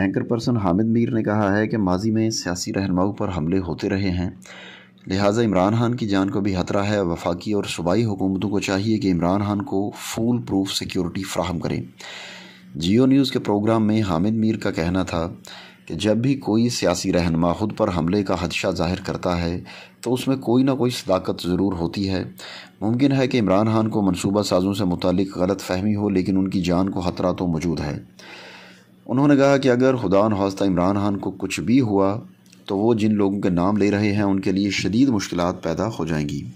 anchor person Hamid Mir ने कहा है कि माजी में सियासी रहनमाओं पर हमले होते रहे हैं लिहाजा इमरान खान की जान को भी खतरा है वफाकी और सूबाई हुकूमतों को चाहिए कि इमरान खान को फूल प्रूफ सिक्योरिटी फ्राहम करें जियो न्यूज़ के प्रोग्राम में हामिद मीर का कहना था कि जब भी कोई सियासी रहनमा खुद पर हमले का हदशा जाहिर करता है तो उसमें कोई ना कोई सदाकत ज़रूर होती है मुमकिन है कि इमरान खान को मनसूबा साजों से मुतल गलत फहमी हो लेकिन उनकी जान को ख़तरा तो मौजूद है उन्होंने कहा कि अगर खुदा नौस्ता इमरान खान को कुछ भी हुआ तो वो जिन लोगों के नाम ले रहे हैं उनके लिए शदीद मुश्किल पैदा हो जाएंगी